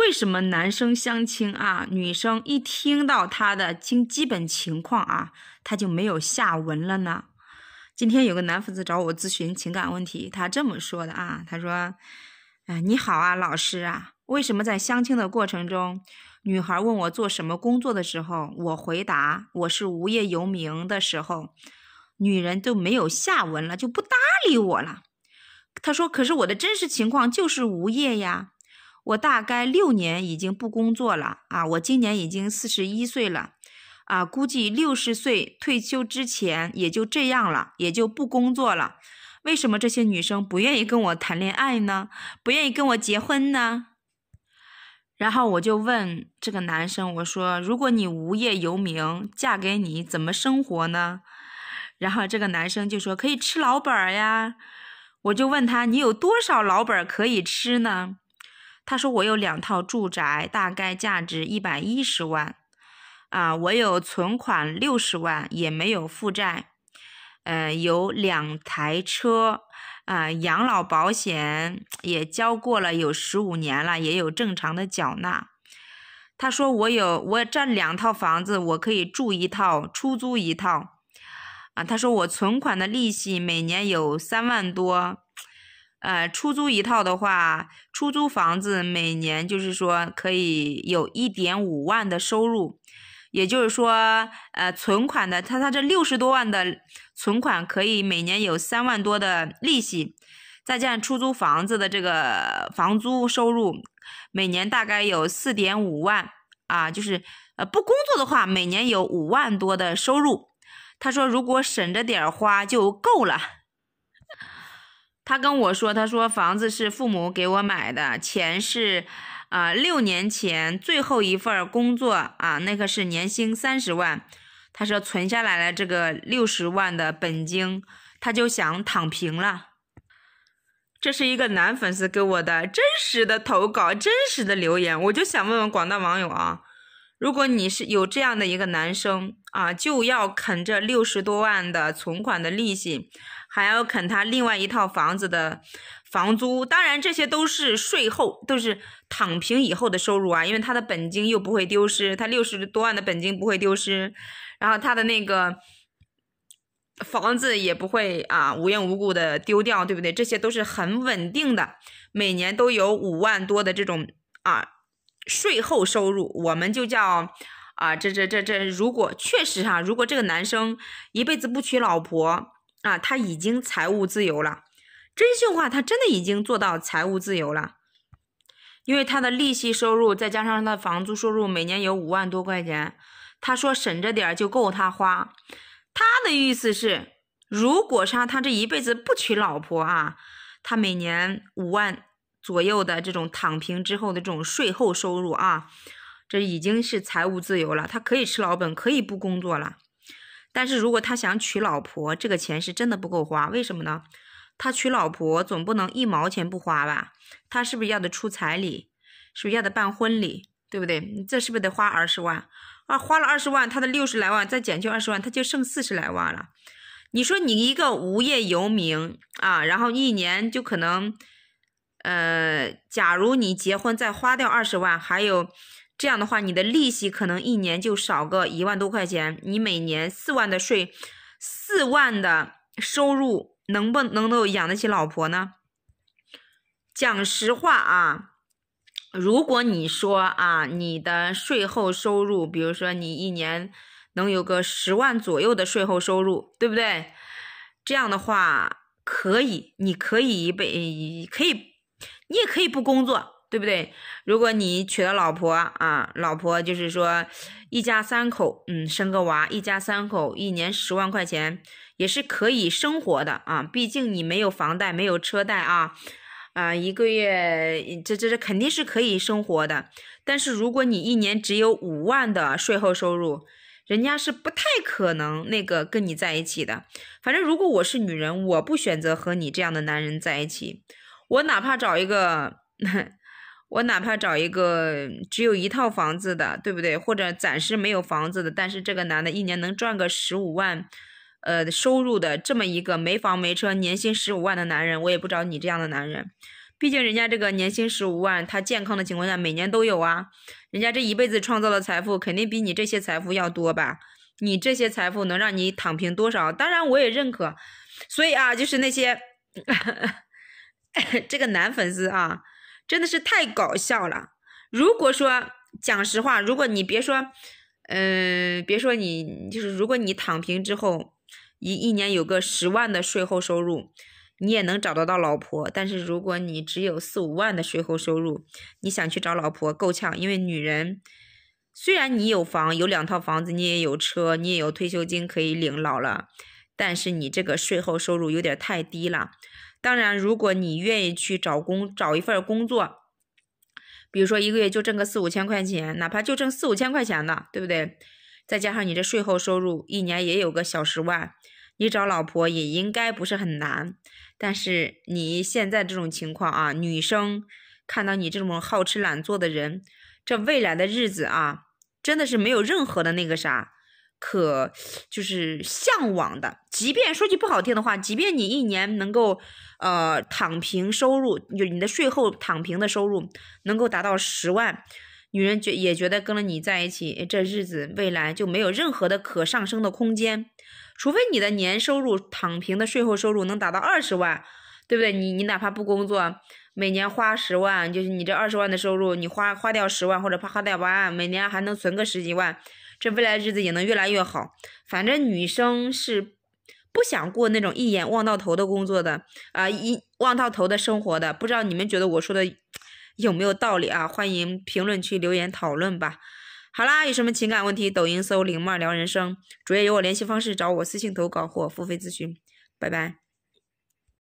为什么男生相亲啊，女生一听到他的经基本情况啊，他就没有下文了呢？今天有个男粉丝找我咨询情感问题，他这么说的啊，他说：“哎，你好啊，老师啊，为什么在相亲的过程中，女孩问我做什么工作的时候，我回答我是无业游民的时候，女人就没有下文了，就不搭理我了？他说，可是我的真实情况就是无业呀。”我大概六年已经不工作了啊！我今年已经四十一岁了，啊，估计六十岁退休之前也就这样了，也就不工作了。为什么这些女生不愿意跟我谈恋爱呢？不愿意跟我结婚呢？然后我就问这个男生，我说：“如果你无业游民，嫁给你怎么生活呢？”然后这个男生就说：“可以吃老本儿呀。”我就问他：“你有多少老本儿可以吃呢？”他说：“我有两套住宅，大概价值一百一十万，啊，我有存款六十万，也没有负债，嗯，有两台车，啊，养老保险也交过了，有十五年了，也有正常的缴纳。”他说：“我有我这两套房子，我可以住一套，出租一套，啊，他说我存款的利息每年有三万多。”呃，出租一套的话，出租房子每年就是说可以有一点五万的收入，也就是说，呃，存款的他他这六十多万的存款可以每年有三万多的利息，再加上出租房子的这个房租收入，每年大概有四点五万啊，就是呃不工作的话，每年有五万多的收入。他说如果省着点花就够了。他跟我说：“他说房子是父母给我买的，钱是，啊，六年前最后一份工作啊，那个是年薪三十万，他说存下来了这个六十万的本金，他就想躺平了。”这是一个男粉丝给我的真实的投稿，真实的留言，我就想问问广大网友啊。如果你是有这样的一个男生啊，就要啃这六十多万的存款的利息，还要啃他另外一套房子的房租。当然，这些都是税后，都是躺平以后的收入啊。因为他的本金又不会丢失，他六十多万的本金不会丢失，然后他的那个房子也不会啊无缘无故的丢掉，对不对？这些都是很稳定的，每年都有五万多的这种啊。税后收入，我们就叫啊，这这这这，如果确实哈，如果这个男生一辈子不娶老婆啊，他已经财务自由了。真心话，他真的已经做到财务自由了，因为他的利息收入再加上他的房租收入，每年有五万多块钱。他说省着点就够他花。他的意思是，如果说他这一辈子不娶老婆啊，他每年五万。左右的这种躺平之后的这种税后收入啊，这已经是财务自由了，他可以吃老本，可以不工作了。但是如果他想娶老婆，这个钱是真的不够花。为什么呢？他娶老婆总不能一毛钱不花吧？他是不是要得出彩礼？是不是要得办婚礼？对不对？你这是不是得花二十万？啊，花了二十万，他的六十来万再减去二十万，他就剩四十来万了。你说你一个无业游民啊，然后一年就可能。呃，假如你结婚再花掉二十万，还有这样的话，你的利息可能一年就少个一万多块钱。你每年四万的税，四万的收入能不能够养得起老婆呢？讲实话啊，如果你说啊，你的税后收入，比如说你一年能有个十万左右的税后收入，对不对？这样的话可以，你可以被可以。你也可以不工作，对不对？如果你娶了老婆啊，老婆就是说，一家三口，嗯，生个娃，一家三口，一年十万块钱也是可以生活的啊。毕竟你没有房贷，没有车贷啊，啊，一个月这这这肯定是可以生活的。但是如果你一年只有五万的税后收入，人家是不太可能那个跟你在一起的。反正如果我是女人，我不选择和你这样的男人在一起。我哪怕找一个，我哪怕找一个只有一套房子的，对不对？或者暂时没有房子的，但是这个男的一年能赚个十五万，呃，收入的这么一个没房没车、年薪十五万的男人，我也不找你这样的男人。毕竟人家这个年薪十五万，他健康的情况下每年都有啊。人家这一辈子创造的财富肯定比你这些财富要多吧？你这些财富能让你躺平多少？当然我也认可。所以啊，就是那些。这个男粉丝啊，真的是太搞笑了。如果说讲实话，如果你别说，嗯，别说你就是，如果你躺平之后一一年有个十万的税后收入，你也能找得到老婆。但是如果你只有四五万的税后收入，你想去找老婆够呛，因为女人虽然你有房有两套房子，你也有车，你也有退休金可以领老了，但是你这个税后收入有点太低了。当然，如果你愿意去找工找一份工作，比如说一个月就挣个四五千块钱，哪怕就挣四五千块钱的，对不对？再加上你这税后收入，一年也有个小十万，你找老婆也应该不是很难。但是你现在这种情况啊，女生看到你这种好吃懒做的人，这未来的日子啊，真的是没有任何的那个啥。可就是向往的，即便说句不好听的话，即便你一年能够，呃，躺平收入，就你的税后躺平的收入能够达到十万，女人觉也觉得跟了你在一起，这日子未来就没有任何的可上升的空间，除非你的年收入躺平的税后收入能达到二十万，对不对？你你哪怕不工作，每年花十万，就是你这二十万的收入，你花花掉十万或者花花掉八万，每年还能存个十几万。这未来日子也能越来越好，反正女生是不想过那种一眼望到头的工作的啊，一望到头的生活的。不知道你们觉得我说的有没有道理啊？欢迎评论区留言讨论吧。好啦，有什么情感问题，抖音搜“灵梦聊人生”，主页有我联系方式，找我私信投稿或付费咨询。拜拜。